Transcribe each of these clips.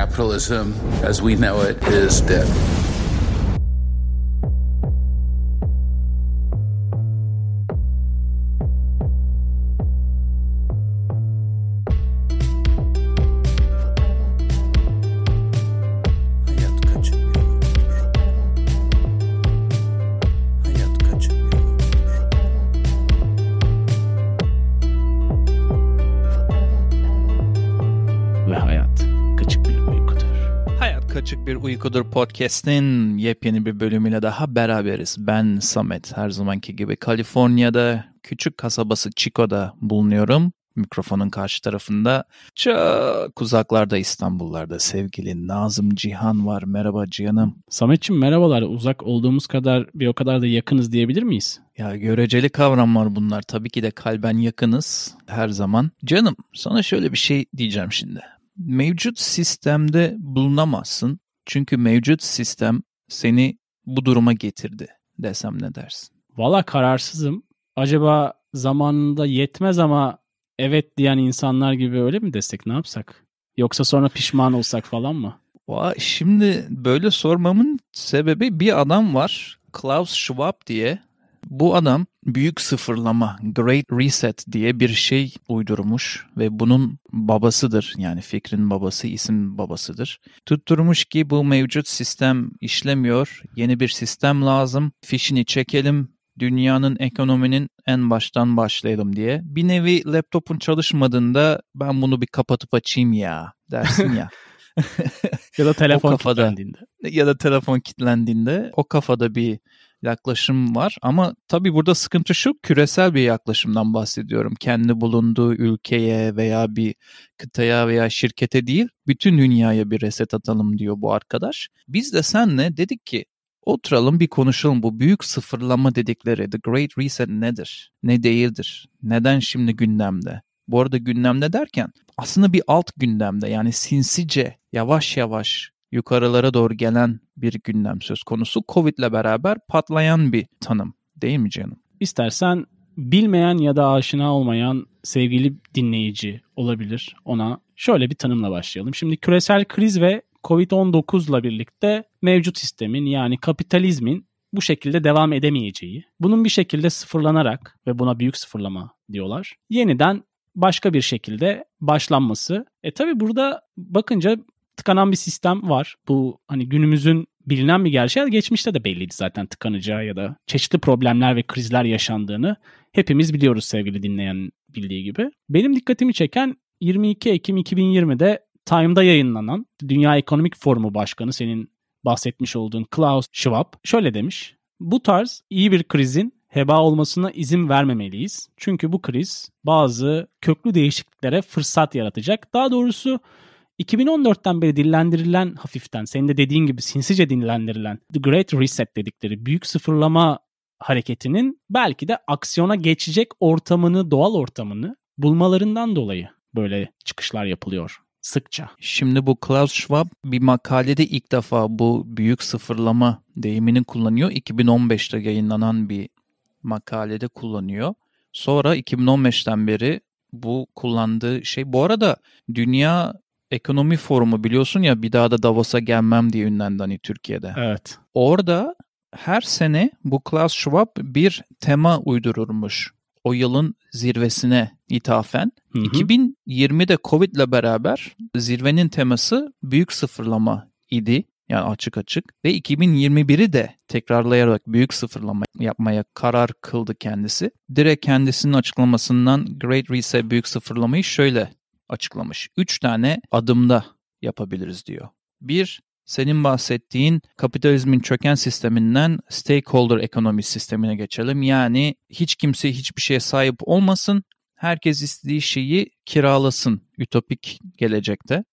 Capitalism, as we know it, is dead. Dedikodur Podcast'in yepyeni bir bölümüyle daha beraberiz. Ben Samet. Her zamanki gibi Kaliforniya'da küçük kasabası Chico'da bulunuyorum. Mikrofonun karşı tarafında çok uzaklarda İstanbullarda sevgili Nazım Cihan var. Merhaba Cihan'ım. Samet'ciğim merhabalar. Uzak olduğumuz kadar bir o kadar da yakınız diyebilir miyiz? Ya göreceli kavramlar bunlar. Tabii ki de kalben yakınız her zaman. Canım sana şöyle bir şey diyeceğim şimdi mevcut sistemde bulunamazsın çünkü mevcut sistem seni bu duruma getirdi desem ne dersin? Valla kararsızım. Acaba zamanında yetmez ama evet diyen insanlar gibi öyle mi desek ne yapsak? Yoksa sonra pişman olsak falan mı? Vay, şimdi böyle sormamın sebebi bir adam var. Klaus Schwab diye. Bu adam büyük sıfırlama, Great Reset diye bir şey uydurmuş ve bunun babasıdır. Yani fikrin babası, isim babasıdır. Tutturmuş ki bu mevcut sistem işlemiyor, yeni bir sistem lazım, fişini çekelim, dünyanın ekonominin en baştan başlayalım diye. Bir nevi laptopun çalışmadığında ben bunu bir kapatıp açayım ya dersin ya. ya da telefon kilitlendiğinde. Ya da telefon kilitlendiğinde o kafada bir yaklaşım var. Ama tabii burada sıkıntı şu küresel bir yaklaşımdan bahsediyorum. Kendi bulunduğu ülkeye veya bir kıtaya veya şirkete değil bütün dünyaya bir reset atalım diyor bu arkadaş. Biz de senle dedik ki oturalım bir konuşalım bu büyük sıfırlama dedikleri The Great Reset nedir? Ne değildir? Neden şimdi gündemde? Bu arada gündemde derken aslında bir alt gündemde yani sinsice yavaş yavaş yukarılara doğru gelen bir gündem söz konusu. Covid ile beraber patlayan bir tanım değil mi canım? İstersen bilmeyen ya da aşina olmayan sevgili dinleyici olabilir ona. Şöyle bir tanımla başlayalım. Şimdi küresel kriz ve Covid-19 ile birlikte mevcut sistemin yani kapitalizmin bu şekilde devam edemeyeceği, bunun bir şekilde sıfırlanarak ve buna büyük sıfırlama diyorlar, yeniden başka bir şekilde başlanması. E tabi burada bakınca tıkanan bir sistem var. Bu hani günümüzün bilinen bir gerçeği. Geçmişte de belliydi zaten tıkanacağı ya da çeşitli problemler ve krizler yaşandığını hepimiz biliyoruz sevgili dinleyen bildiği gibi. Benim dikkatimi çeken 22 Ekim 2020'de Time'da yayınlanan Dünya Ekonomik Forumu Başkanı senin bahsetmiş olduğun Klaus Schwab şöyle demiş. Bu tarz iyi bir krizin heba olmasına izin vermemeliyiz. Çünkü bu kriz bazı köklü değişikliklere fırsat yaratacak. Daha doğrusu 2014'ten beri dillendirilen hafiften, senin de dediğin gibi sinsice dinlendirilen The Great Reset dedikleri büyük sıfırlama hareketinin belki de aksiyona geçecek ortamını, doğal ortamını bulmalarından dolayı böyle çıkışlar yapılıyor sıkça. Şimdi bu Klaus Schwab bir makalede ilk defa bu büyük sıfırlama deyimini kullanıyor. 2015'te yayınlanan bir makalede kullanıyor. Sonra 2015'ten beri bu kullandığı şey. Bu arada dünya ekonomi forumu biliyorsun ya bir daha da Davos'a gelmem diye ünlendi hani Türkiye'de. Evet. Orada her sene bu Klaus Schwab bir tema uydururmuş o yılın zirvesine ithafen. Hı hı. 2020'de Covid ile beraber zirvenin teması büyük sıfırlama idi. Yani açık açık. Ve 2021'i de tekrarlayarak büyük sıfırlama yapmaya karar kıldı kendisi. Direkt kendisinin açıklamasından Great Reset büyük sıfırlamayı şöyle açıklamış. Üç tane adımda yapabiliriz diyor. Bir, senin bahsettiğin kapitalizmin çöken sisteminden stakeholder ekonomi sistemine geçelim. Yani hiç kimse hiçbir şeye sahip olmasın, herkes istediği şeyi kiralasın ütopik gelecekte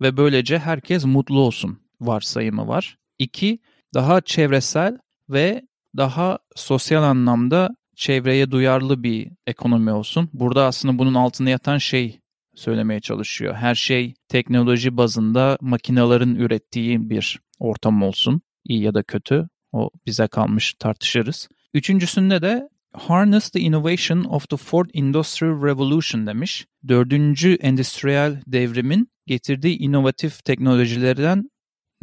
ve böylece herkes mutlu olsun varsayımı var. İki, daha çevresel ve daha sosyal anlamda çevreye duyarlı bir ekonomi olsun. Burada aslında bunun altında yatan şey söylemeye çalışıyor. Her şey teknoloji bazında makinelerin ürettiği bir ortam olsun. İyi ya da kötü o bize kalmış tartışırız. Üçüncüsünde de Harness the Innovation of the Fourth Industrial Revolution demiş. Dördüncü endüstriyel devrimin getirdiği inovatif teknolojilerden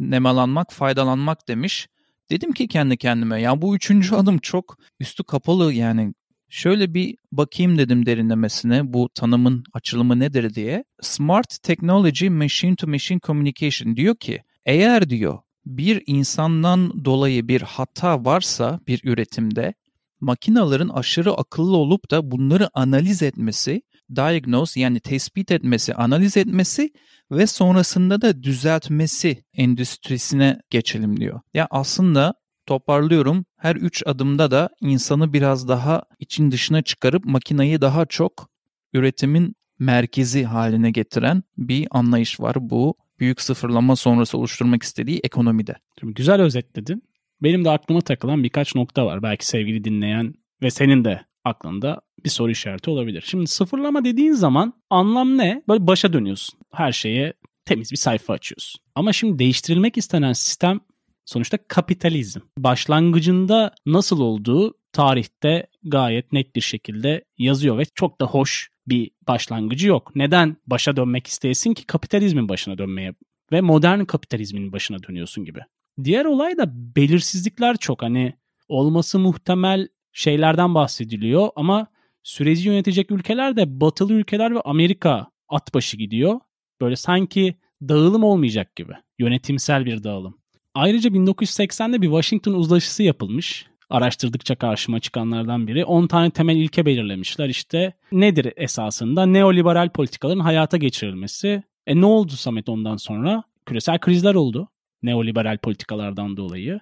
nemalanmak, faydalanmak demiş. Dedim ki kendi kendime ya bu üçüncü adım çok üstü kapalı yani Şöyle bir bakayım dedim derinlemesine bu tanımın açılımı nedir diye. Smart Technology Machine to Machine Communication diyor ki eğer diyor bir insandan dolayı bir hata varsa bir üretimde makinaların aşırı akıllı olup da bunları analiz etmesi, diagnose yani tespit etmesi, analiz etmesi ve sonrasında da düzeltmesi endüstrisine geçelim diyor. Ya yani aslında Toparlıyorum. Her üç adımda da insanı biraz daha için dışına çıkarıp makinayı daha çok üretimin merkezi haline getiren bir anlayış var bu büyük sıfırlama sonrası oluşturmak istediği ekonomide. Şimdi güzel özetledin. Benim de aklıma takılan birkaç nokta var. Belki sevgili dinleyen ve senin de aklında bir soru işareti olabilir. Şimdi sıfırlama dediğin zaman anlam ne? Böyle başa dönüyorsun. Her şeye temiz bir sayfa açıyorsun. Ama şimdi değiştirilmek istenen sistem sonuçta kapitalizm. Başlangıcında nasıl olduğu tarihte gayet net bir şekilde yazıyor ve çok da hoş bir başlangıcı yok. Neden başa dönmek isteyesin ki kapitalizmin başına dönmeye ve modern kapitalizmin başına dönüyorsun gibi. Diğer olay da belirsizlikler çok hani olması muhtemel şeylerden bahsediliyor ama süreci yönetecek ülkeler de batılı ülkeler ve Amerika at başı gidiyor. Böyle sanki dağılım olmayacak gibi. Yönetimsel bir dağılım. Ayrıca 1980'de bir Washington uzlaşısı yapılmış. Araştırdıkça karşıma çıkanlardan biri. 10 tane temel ilke belirlemişler işte. Nedir esasında? Neoliberal politikaların hayata geçirilmesi. E ne oldu Samet ondan sonra? Küresel krizler oldu. Neoliberal politikalardan dolayı.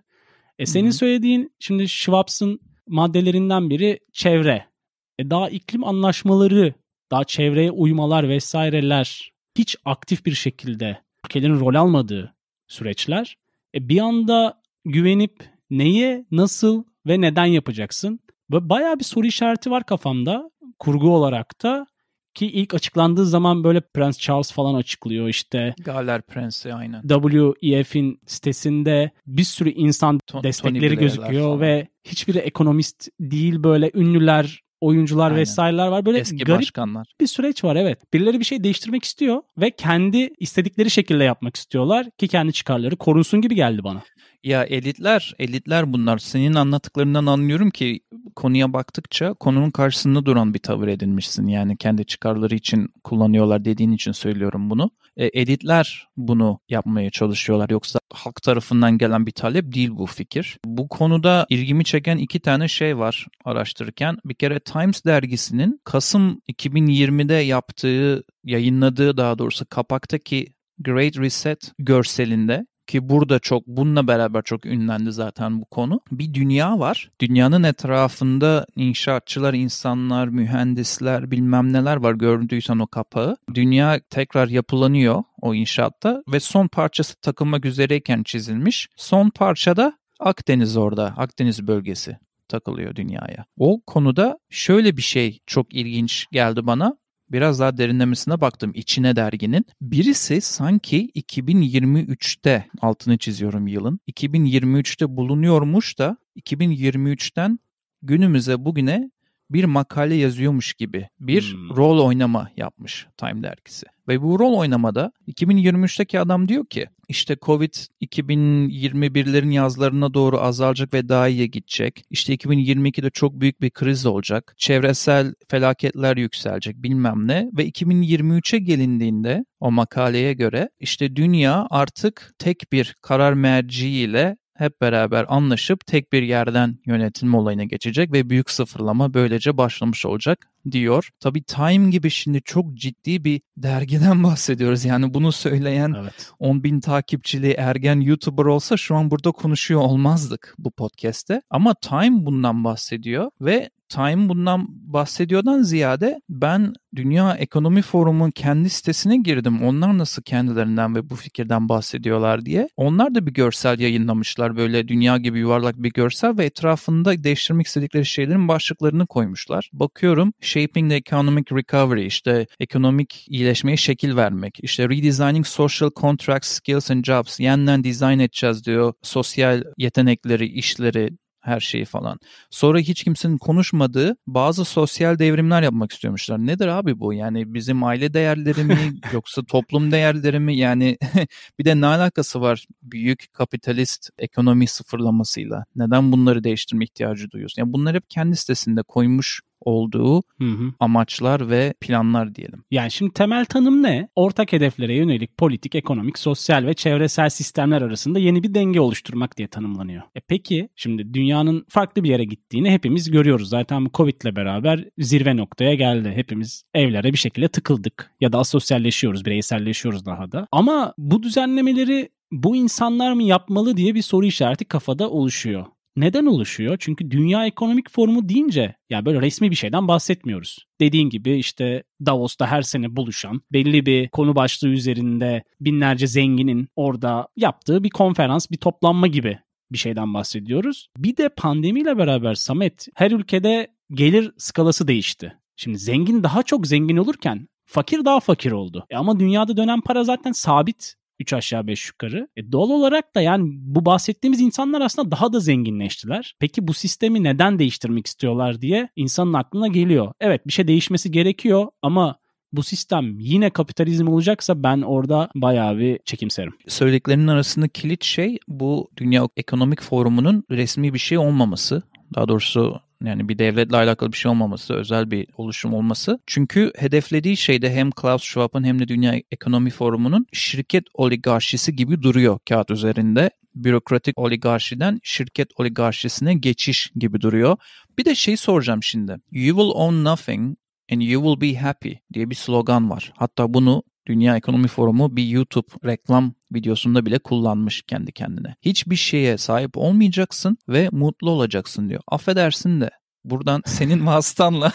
E senin Hı-hı. söylediğin şimdi Schwab's'ın maddelerinden biri çevre. E daha iklim anlaşmaları, daha çevreye uymalar vesaireler hiç aktif bir şekilde ülkelerin rol almadığı süreçler e bir anda güvenip neye, nasıl ve neden yapacaksın? Ve bayağı bir soru işareti var kafamda kurgu olarak da ki ilk açıklandığı zaman böyle Prince Charles falan açıklıyor işte. Galler Prensi aynen. WEF'in sitesinde bir sürü insan Ton, destekleri gözüküyor falan. ve hiçbiri ekonomist değil böyle ünlüler oyuncular Aynen. vesaireler var. Böyle Eski garip başkanlar. bir süreç var evet. Birileri bir şey değiştirmek istiyor ve kendi istedikleri şekilde yapmak istiyorlar ki kendi çıkarları korunsun gibi geldi bana. Ya elitler, elitler bunlar. Senin anlattıklarından anlıyorum ki konuya baktıkça konunun karşısında duran bir tavır edinmişsin. Yani kendi çıkarları için kullanıyorlar dediğin için söylüyorum bunu. E, elitler bunu yapmaya çalışıyorlar. Yoksa halk tarafından gelen bir talep değil bu fikir. Bu konuda ilgimi çeken iki tane şey var araştırırken. Bir kere Times dergisinin Kasım 2020'de yaptığı, yayınladığı daha doğrusu kapaktaki Great Reset görselinde ki burada çok bununla beraber çok ünlendi zaten bu konu. Bir dünya var. Dünyanın etrafında inşaatçılar, insanlar, mühendisler bilmem neler var gördüysen o kapağı. Dünya tekrar yapılanıyor o inşaatta ve son parçası takılmak üzereyken çizilmiş. Son parçada Akdeniz orada, Akdeniz bölgesi takılıyor dünyaya. O konuda şöyle bir şey çok ilginç geldi bana biraz daha derinlemesine baktım içine derginin. Birisi sanki 2023'te altını çiziyorum yılın. 2023'te bulunuyormuş da 2023'ten günümüze bugüne bir makale yazıyormuş gibi bir hmm. rol oynama yapmış Time dergisi. Ve bu rol oynamada 2023'teki adam diyor ki işte Covid 2021'lerin yazlarına doğru azalacak ve daha iyiye gidecek. İşte 2022'de çok büyük bir kriz olacak. Çevresel felaketler yükselecek bilmem ne. Ve 2023'e gelindiğinde o makaleye göre işte dünya artık tek bir karar merciğiyle hep beraber anlaşıp tek bir yerden yönetilme olayına geçecek ve büyük sıfırlama böylece başlamış olacak diyor. Tabii Time gibi şimdi çok ciddi bir dergiden bahsediyoruz. Yani bunu söyleyen evet. 10 takipçili ergen YouTuber olsa şu an burada konuşuyor olmazdık bu podcast'te. Ama Time bundan bahsediyor ve Time bundan bahsediyordan ziyade ben Dünya Ekonomi Forumu'nun kendi sitesine girdim. Onlar nasıl kendilerinden ve bu fikirden bahsediyorlar diye. Onlar da bir görsel yayınlamışlar böyle dünya gibi yuvarlak bir görsel ve etrafında değiştirmek istedikleri şeylerin başlıklarını koymuşlar. Bakıyorum Shaping the Economic Recovery işte ekonomik iyileşmeye şekil vermek. işte Redesigning Social Contracts, Skills and Jobs yeniden dizayn edeceğiz diyor sosyal yetenekleri, işleri, her şeyi falan. Sonra hiç kimsenin konuşmadığı bazı sosyal devrimler yapmak istiyormuşlar. Nedir abi bu? Yani bizim aile değerleri mi yoksa toplum değerleri mi? Yani bir de ne alakası var büyük kapitalist ekonomi sıfırlamasıyla? Neden bunları değiştirme ihtiyacı duyuyorsun? Yani bunları hep kendi sitesinde koymuş olduğu hı hı. amaçlar ve planlar diyelim. Yani şimdi temel tanım ne? Ortak hedeflere yönelik politik, ekonomik, sosyal ve çevresel sistemler arasında yeni bir denge oluşturmak diye tanımlanıyor. E peki şimdi dünyanın farklı bir yere gittiğini hepimiz görüyoruz. Zaten bu Covid ile beraber zirve noktaya geldi. Hepimiz evlere bir şekilde tıkıldık ya da asosyalleşiyoruz, bireyselleşiyoruz daha da. Ama bu düzenlemeleri bu insanlar mı yapmalı diye bir soru işareti kafada oluşuyor. Neden oluşuyor? Çünkü Dünya Ekonomik Forumu deyince ya böyle resmi bir şeyden bahsetmiyoruz. Dediğin gibi işte Davos'ta her sene buluşan belli bir konu başlığı üzerinde binlerce zenginin orada yaptığı bir konferans, bir toplanma gibi bir şeyden bahsediyoruz. Bir de pandemiyle beraber Samet her ülkede gelir skalası değişti. Şimdi zengin daha çok zengin olurken fakir daha fakir oldu. E ama dünyada dönen para zaten sabit 3 aşağı 5 yukarı. E, doğal olarak da yani bu bahsettiğimiz insanlar aslında daha da zenginleştiler. Peki bu sistemi neden değiştirmek istiyorlar diye insanın aklına geliyor. Evet bir şey değişmesi gerekiyor ama bu sistem yine kapitalizm olacaksa ben orada bayağı bir çekimserim. Söylediklerinin arasında kilit şey bu Dünya Ekonomik Forumu'nun resmi bir şey olmaması. Daha doğrusu yani bir devletle alakalı bir şey olmaması, özel bir oluşum olması. Çünkü hedeflediği şeyde hem Klaus Schwab'ın hem de Dünya Ekonomi Forumu'nun şirket oligarşisi gibi duruyor kağıt üzerinde bürokratik oligarşiden şirket oligarşisine geçiş gibi duruyor. Bir de şey soracağım şimdi. You will own nothing and you will be happy diye bir slogan var. Hatta bunu Dünya Ekonomi Forumu bir YouTube reklam videosunda bile kullanmış kendi kendine. Hiçbir şeye sahip olmayacaksın ve mutlu olacaksın diyor. Affedersin de buradan senin vasıtanla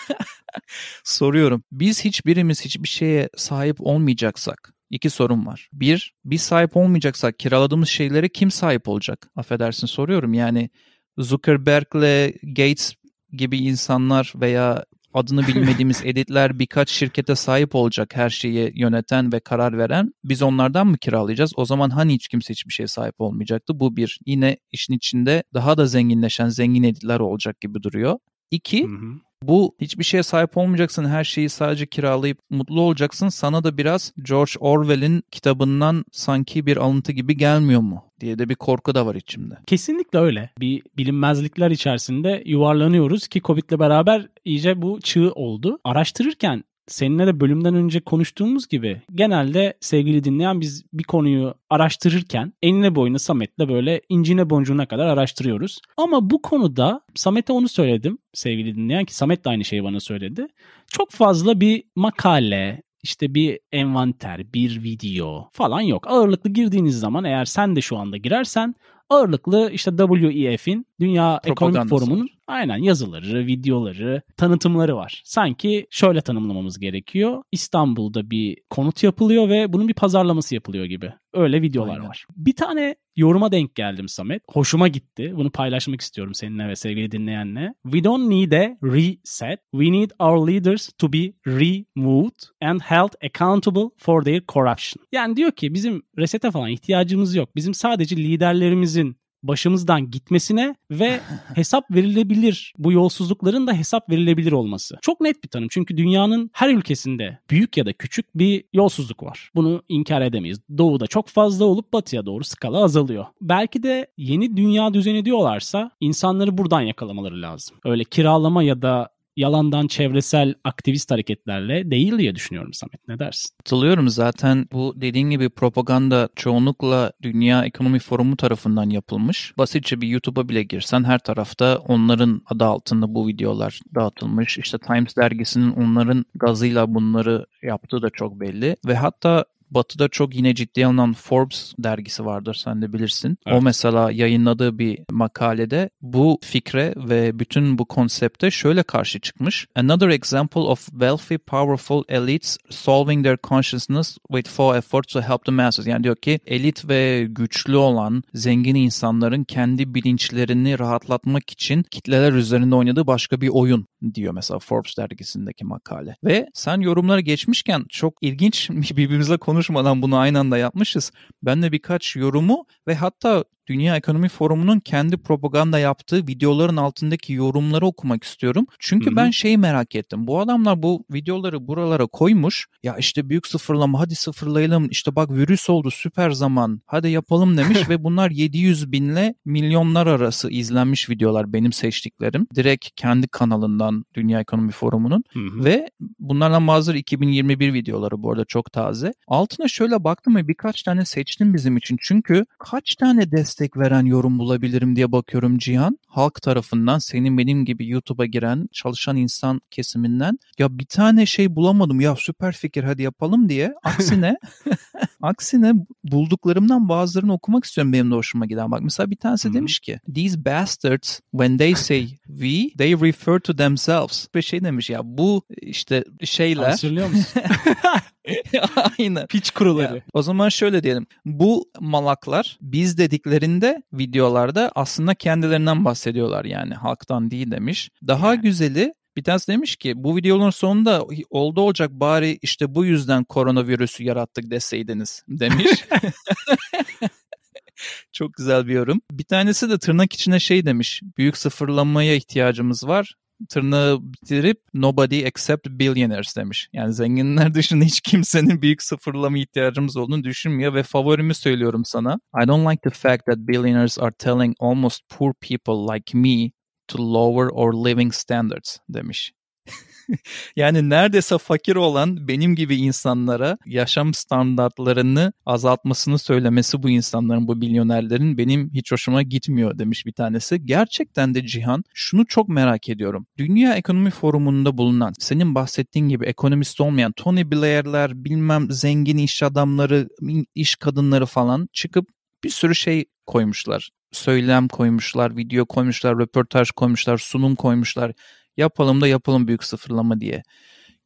soruyorum. Biz hiçbirimiz hiçbir şeye sahip olmayacaksak iki sorun var. Bir, biz sahip olmayacaksak kiraladığımız şeylere kim sahip olacak? Affedersin soruyorum yani Zuckerberg'le Gates gibi insanlar veya adını bilmediğimiz editler birkaç şirkete sahip olacak her şeyi yöneten ve karar veren. Biz onlardan mı kiralayacağız? O zaman hani hiç kimse hiçbir şeye sahip olmayacaktı? Bu bir. Yine işin içinde daha da zenginleşen zengin editler olacak gibi duruyor. İki, hı hı. Bu hiçbir şeye sahip olmayacaksın. Her şeyi sadece kiralayıp mutlu olacaksın. Sana da biraz George Orwell'in kitabından sanki bir alıntı gibi gelmiyor mu? diye de bir korku da var içimde. Kesinlikle öyle. Bir bilinmezlikler içerisinde yuvarlanıyoruz ki Covid'le beraber iyice bu çığ oldu. Araştırırken seninle de bölümden önce konuştuğumuz gibi genelde sevgili dinleyen biz bir konuyu araştırırken enine boyunu Samet'le böyle incine boncuğuna kadar araştırıyoruz. Ama bu konuda Samet'e onu söyledim sevgili dinleyen ki Samet de aynı şeyi bana söyledi. Çok fazla bir makale, işte bir envanter, bir video falan yok. Ağırlıklı girdiğiniz zaman eğer sen de şu anda girersen ağırlıklı işte WEF'in Dünya Ekonomik Forumu'nun Aynen yazıları, videoları, tanıtımları var. Sanki şöyle tanımlamamız gerekiyor. İstanbul'da bir konut yapılıyor ve bunun bir pazarlaması yapılıyor gibi. Öyle videolar Aynen. var. Bir tane yoruma denk geldim Samet. Hoşuma gitti. Bunu paylaşmak istiyorum seninle ve sevgili dinleyenle. We don't need a reset. We need our leaders to be removed and held accountable for their corruption. Yani diyor ki bizim resete falan ihtiyacımız yok. Bizim sadece liderlerimizin başımızdan gitmesine ve hesap verilebilir bu yolsuzlukların da hesap verilebilir olması. Çok net bir tanım çünkü dünyanın her ülkesinde büyük ya da küçük bir yolsuzluk var. Bunu inkar edemeyiz. Doğu'da çok fazla olup batıya doğru skala azalıyor. Belki de yeni dünya düzeni diyorlarsa insanları buradan yakalamaları lazım. Öyle kiralama ya da yalandan çevresel aktivist hareketlerle değil diye düşünüyorum Samet. Ne dersin? Katılıyorum zaten bu dediğin gibi propaganda çoğunlukla Dünya Ekonomi Forumu tarafından yapılmış. Basitçe bir YouTube'a bile girsen her tarafta onların adı altında bu videolar dağıtılmış. İşte Times dergisinin onların gazıyla bunları yaptığı da çok belli. Ve hatta Batı'da çok yine ciddi alınan Forbes dergisi vardır sen de bilirsin. Evet. O mesela yayınladığı bir makalede bu fikre ve bütün bu konsepte şöyle karşı çıkmış. Another example of wealthy, powerful elites solving their consciousness with four effort to help the masses. Yani diyor ki elit ve güçlü olan zengin insanların kendi bilinçlerini rahatlatmak için kitleler üzerinde oynadığı başka bir oyun diyor mesela Forbes dergisindeki makale. Ve sen yorumlara geçmişken çok ilginç birbirimizle konu konuşmadan bunu aynı anda yapmışız. Ben de birkaç yorumu ve hatta Dünya Ekonomi Forumu'nun kendi propaganda yaptığı videoların altındaki yorumları okumak istiyorum. Çünkü Hı-hı. ben şeyi merak ettim. Bu adamlar bu videoları buralara koymuş. Ya işte büyük sıfırlama hadi sıfırlayalım. İşte bak virüs oldu süper zaman hadi yapalım demiş ve bunlar 700 binle milyonlar arası izlenmiş videolar benim seçtiklerim. Direkt kendi kanalından Dünya Ekonomi Forumu'nun Hı-hı. ve bunlardan bazıları 2021 videoları bu arada çok taze. Altına şöyle baktım ve birkaç tane seçtim bizim için. Çünkü kaç tane destek destek veren yorum bulabilirim diye bakıyorum Cihan. Halk tarafından senin benim gibi YouTube'a giren çalışan insan kesiminden ya bir tane şey bulamadım ya süper fikir hadi yapalım diye. Aksine aksine bulduklarımdan bazılarını okumak istiyorum benim de hoşuma giden. Bak mesela bir tanesi hmm. demiş ki these bastards when they say we they refer to themselves. bir şey demiş ya bu işte şeyler. Hatırlıyor musun? Aynen. Pitch kuruları. Ya, o zaman şöyle diyelim. Bu malaklar biz dediklerinde videolarda aslında kendilerinden bahsediyorlar yani halktan değil demiş. Daha yani. güzeli bir tanesi demiş ki bu videoların sonunda oldu olacak bari işte bu yüzden koronavirüsü yarattık deseydiniz demiş. Çok güzel bir yorum. Bir tanesi de tırnak içine şey demiş. Büyük sıfırlanmaya ihtiyacımız var tırnağı bitirip nobody except billionaires demiş. Yani zenginler dışında hiç kimsenin büyük sıfırlama ihtiyacımız olduğunu düşünmüyor ve favorimi söylüyorum sana. I don't like the fact that billionaires are telling almost poor people like me to lower our living standards demiş. yani neredeyse fakir olan benim gibi insanlara yaşam standartlarını azaltmasını söylemesi bu insanların, bu milyonerlerin benim hiç hoşuma gitmiyor demiş bir tanesi. Gerçekten de Cihan şunu çok merak ediyorum. Dünya Ekonomi Forumu'nda bulunan, senin bahsettiğin gibi ekonomist olmayan Tony Blair'ler, bilmem zengin iş adamları, iş kadınları falan çıkıp bir sürü şey koymuşlar söylem koymuşlar, video koymuşlar, röportaj koymuşlar, sunum koymuşlar. Yapalım da yapalım büyük sıfırlama diye.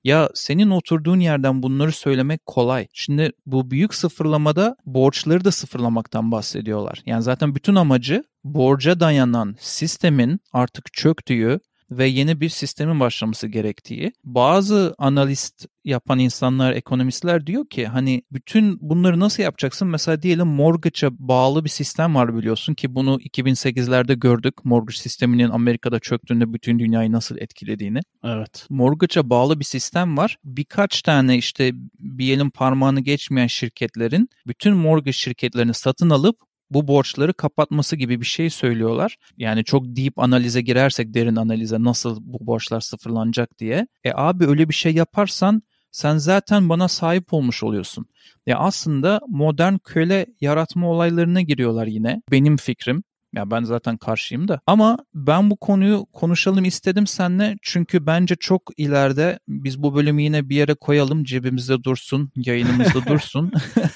Ya senin oturduğun yerden bunları söylemek kolay. Şimdi bu büyük sıfırlamada borçları da sıfırlamaktan bahsediyorlar. Yani zaten bütün amacı borca dayanan sistemin artık çöktüğü, ve yeni bir sistemin başlaması gerektiği. Bazı analist yapan insanlar, ekonomistler diyor ki hani bütün bunları nasıl yapacaksın? Mesela diyelim mortgage'a bağlı bir sistem var biliyorsun ki bunu 2008'lerde gördük. Mortgage sisteminin Amerika'da çöktüğünde bütün dünyayı nasıl etkilediğini. Evet. Mortgage'a bağlı bir sistem var. Birkaç tane işte diyelim parmağını geçmeyen şirketlerin bütün mortgage şirketlerini satın alıp bu borçları kapatması gibi bir şey söylüyorlar. Yani çok deep analize girersek derin analize nasıl bu borçlar sıfırlanacak diye. E abi öyle bir şey yaparsan sen zaten bana sahip olmuş oluyorsun. Ya aslında modern köle yaratma olaylarına giriyorlar yine. Benim fikrim. Ya ben zaten karşıyım da. Ama ben bu konuyu konuşalım istedim seninle. Çünkü bence çok ileride biz bu bölümü yine bir yere koyalım. Cebimizde dursun, yayınımızda dursun.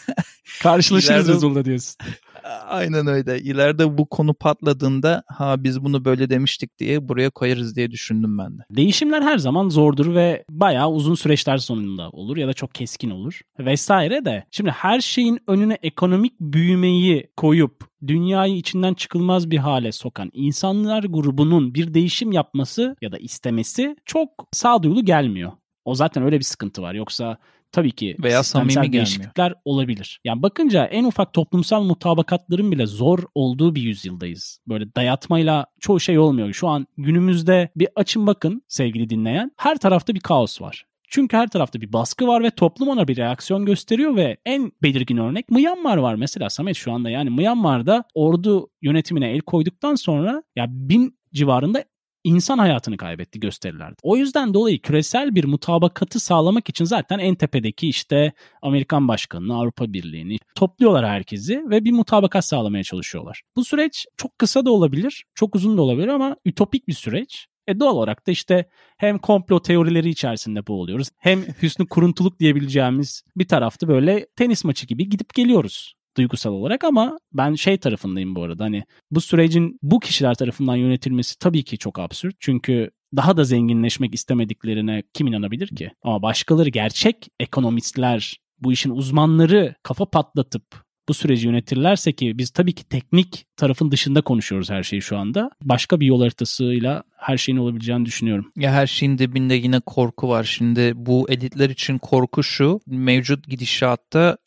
Karşılaşırız İleride... Resul'da diyorsun. Aynen öyle. İleride bu konu patladığında ha biz bunu böyle demiştik diye buraya koyarız diye düşündüm ben de. Değişimler her zaman zordur ve bayağı uzun süreçler sonunda olur ya da çok keskin olur vesaire de. Şimdi her şeyin önüne ekonomik büyümeyi koyup dünyayı içinden çıkılmaz bir hale sokan insanlar grubunun bir değişim yapması ya da istemesi çok sağduyulu gelmiyor. O zaten öyle bir sıkıntı var. Yoksa tabii ki veya samimi değişiklikler olabilir. Yani bakınca en ufak toplumsal mutabakatların bile zor olduğu bir yüzyıldayız. Böyle dayatmayla çoğu şey olmuyor. Şu an günümüzde bir açın bakın sevgili dinleyen. Her tarafta bir kaos var. Çünkü her tarafta bir baskı var ve toplum ona bir reaksiyon gösteriyor ve en belirgin örnek Myanmar var mesela Samet şu anda yani Myanmar'da ordu yönetimine el koyduktan sonra ya bin civarında insan hayatını kaybetti gösterilerde. O yüzden dolayı küresel bir mutabakatı sağlamak için zaten en tepedeki işte Amerikan Başkanı'nı, Avrupa Birliği'ni topluyorlar herkesi ve bir mutabakat sağlamaya çalışıyorlar. Bu süreç çok kısa da olabilir, çok uzun da olabilir ama ütopik bir süreç. E doğal olarak da işte hem komplo teorileri içerisinde boğuluyoruz hem hüsnü kuruntuluk diyebileceğimiz bir tarafta böyle tenis maçı gibi gidip geliyoruz duygusal olarak ama ben şey tarafındayım bu arada hani bu sürecin bu kişiler tarafından yönetilmesi tabii ki çok absürt. Çünkü daha da zenginleşmek istemediklerine kim inanabilir ki? Ama başkaları gerçek ekonomistler, bu işin uzmanları kafa patlatıp bu süreci yönetirlerse ki biz tabii ki teknik tarafın dışında konuşuyoruz her şeyi şu anda. Başka bir yol haritasıyla her şeyin olabileceğini düşünüyorum. Ya her şeyin dibinde yine korku var. Şimdi bu editler için korku şu. Mevcut gidişatta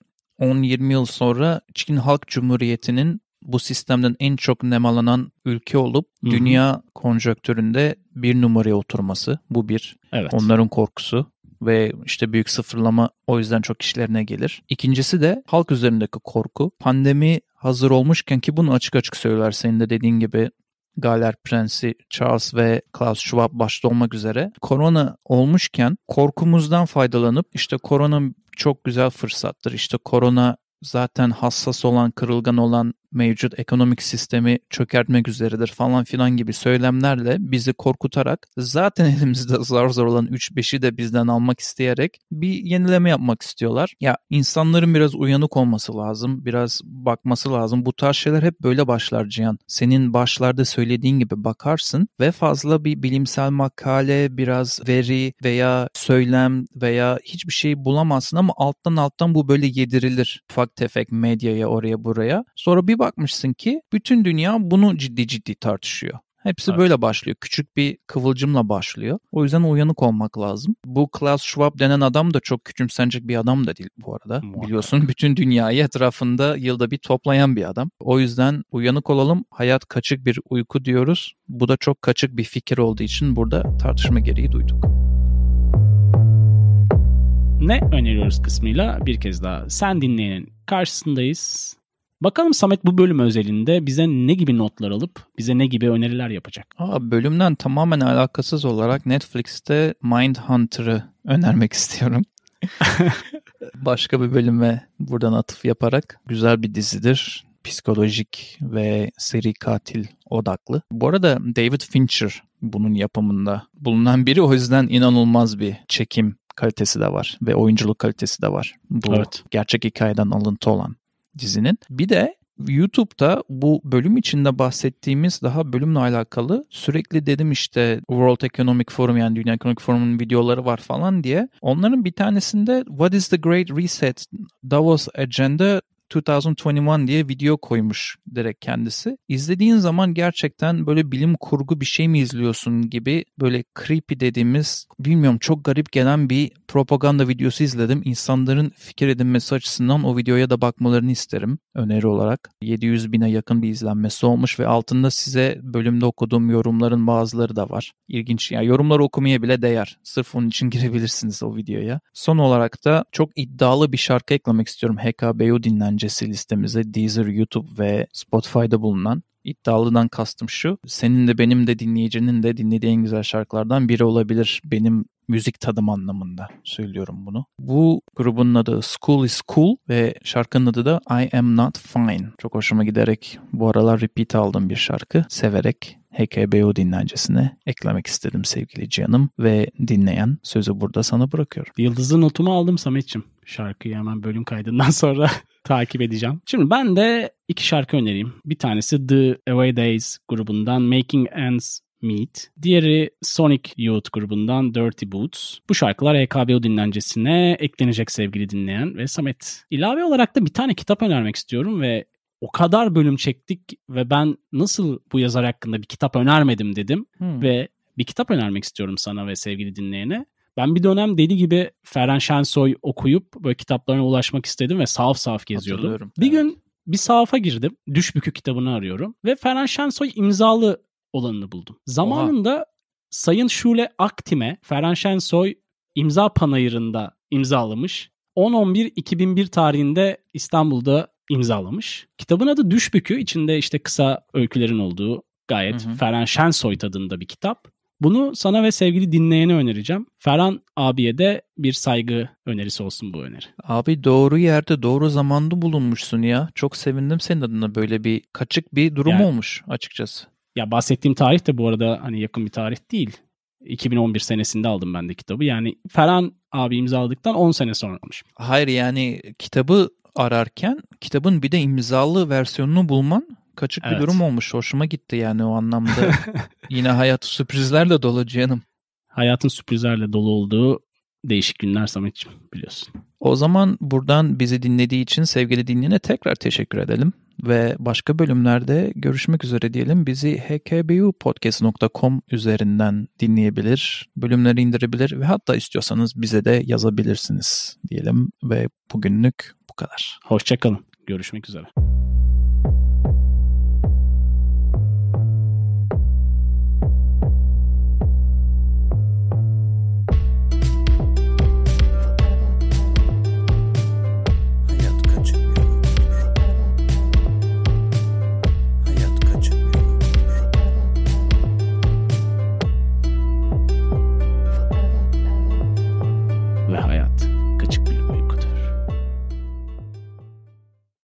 10-20 yıl sonra Çin Halk Cumhuriyeti'nin bu sistemden en çok nemalanan ülke olup Hı-hı. dünya konjöktüründe bir numaraya oturması bu bir. Evet. Onların korkusu ve işte büyük sıfırlama o yüzden çok işlerine gelir. İkincisi de halk üzerindeki korku. Pandemi hazır olmuşken ki bunu açık açık söyler senin de dediğin gibi Galler Prensi Charles ve Klaus Schwab başta olmak üzere korona olmuşken korkumuzdan faydalanıp işte korona çok güzel fırsattır. İşte korona zaten hassas olan, kırılgan olan mevcut ekonomik sistemi çökertmek üzeredir falan filan gibi söylemlerle bizi korkutarak zaten elimizde zar zor olan 3-5'i de bizden almak isteyerek bir yenileme yapmak istiyorlar. Ya insanların biraz uyanık olması lazım, biraz bakması lazım. Bu tarz şeyler hep böyle başlar Cihan. Senin başlarda söylediğin gibi bakarsın ve fazla bir bilimsel makale, biraz veri veya söylem veya hiçbir şey bulamazsın ama alttan alttan bu böyle yedirilir. Ufak tefek medyaya oraya buraya. Sonra bir bakmışsın ki bütün dünya bunu ciddi ciddi tartışıyor. Hepsi evet. böyle başlıyor. Küçük bir kıvılcımla başlıyor. O yüzden uyanık olmak lazım. Bu Klaus Schwab denen adam da çok küçümsenecek bir adam da değil bu arada. Muhakkak. Biliyorsun bütün dünyayı etrafında yılda bir toplayan bir adam. O yüzden uyanık olalım. Hayat kaçık bir uyku diyoruz. Bu da çok kaçık bir fikir olduğu için burada tartışma gereği duyduk ne öneriyoruz kısmıyla bir kez daha sen dinleyenin karşısındayız. Bakalım Samet bu bölüm özelinde bize ne gibi notlar alıp bize ne gibi öneriler yapacak? Aa, bölümden tamamen alakasız olarak Netflix'te Mindhunter'ı önermek istiyorum. Başka bir bölüme buradan atıf yaparak güzel bir dizidir. Psikolojik ve seri katil odaklı. Bu arada David Fincher bunun yapımında bulunan biri o yüzden inanılmaz bir çekim kalitesi de var ve oyunculuk kalitesi de var. Bu evet. gerçek hikayeden alıntı olan dizinin. Bir de YouTube'da bu bölüm içinde bahsettiğimiz daha bölümle alakalı sürekli dedim işte World Economic Forum yani Dünya Ekonomik Forum'un videoları var falan diye. Onların bir tanesinde What is the Great Reset Davos Agenda 2021 diye video koymuş direkt kendisi. İzlediğin zaman gerçekten böyle bilim kurgu bir şey mi izliyorsun gibi böyle creepy dediğimiz bilmiyorum çok garip gelen bir propaganda videosu izledim. İnsanların fikir edinmesi açısından o videoya da bakmalarını isterim öneri olarak. 700 bine yakın bir izlenmesi olmuş ve altında size bölümde okuduğum yorumların bazıları da var. İlginç. Yani yorumları okumaya bile değer. Sırf onun için girebilirsiniz o videoya. Son olarak da çok iddialı bir şarkı eklemek istiyorum. HKBU dinlence öncesi listemize Deezer, YouTube ve Spotify'da bulunan iddialıdan kastım şu. Senin de benim de dinleyicinin de dinlediği en güzel şarkılardan biri olabilir. Benim müzik tadım anlamında söylüyorum bunu. Bu grubun adı School is Cool ve şarkının adı da I Am Not Fine. Çok hoşuma giderek bu aralar repeat aldığım bir şarkı. Severek HKBO dinlencesine eklemek istedim sevgili Cihan'ım ve dinleyen sözü burada sana bırakıyorum. Yıldızlı notumu aldım Samet'ciğim şarkıyı hemen bölüm kaydından sonra takip edeceğim. Şimdi ben de iki şarkı önereyim. Bir tanesi The Away Days grubundan Making Ends Meet. Diğeri Sonic Youth grubundan Dirty Boots. Bu şarkılar EKBO dinlencesine eklenecek sevgili dinleyen ve Samet. İlave olarak da bir tane kitap önermek istiyorum ve o kadar bölüm çektik ve ben nasıl bu yazar hakkında bir kitap önermedim dedim hmm. ve bir kitap önermek istiyorum sana ve sevgili dinleyene. Ben bir dönem deli gibi Ferhan Şensoy okuyup böyle kitaplarına ulaşmak istedim ve sahaf sahaf geziyordum. Bir evet. gün bir sahafa girdim. Düşbükü kitabını arıyorum ve Ferhan Şensoy imzalı olanını buldum. Zamanında Oha. Sayın Şule Aktim'e Ferhan Şensoy imza panayırında imzalamış. 10-11-2001 tarihinde İstanbul'da imzalamış. Kitabın adı Düşbükü. İçinde işte kısa öykülerin olduğu gayet hı hı. Ferhan Şensoy tadında bir kitap. Bunu sana ve sevgili dinleyene önereceğim. Ferhan abiye de bir saygı önerisi olsun bu öneri. Abi doğru yerde doğru zamanda bulunmuşsun ya. Çok sevindim senin adına böyle bir kaçık bir durum yani, olmuş açıkçası. Ya bahsettiğim tarih de bu arada hani yakın bir tarih değil. 2011 senesinde aldım ben de kitabı. Yani Ferhan abi imzaladıktan 10 sene sonra olmuş. Hayır yani kitabı ararken kitabın bir de imzalı versiyonunu bulman kaçık evet. bir durum olmuş. Hoşuma gitti yani o anlamda. Yine hayat sürprizlerle dolu canım. Hayatın sürprizlerle dolu olduğu değişik günler Samet'ciğim biliyorsun. O zaman buradan bizi dinlediği için sevgili dinleyene tekrar teşekkür edelim ve başka bölümlerde görüşmek üzere diyelim. Bizi hkbupodcast.com üzerinden dinleyebilir, bölümleri indirebilir ve hatta istiyorsanız bize de yazabilirsiniz diyelim ve bugünlük bu kadar. Hoşçakalın. Görüşmek üzere.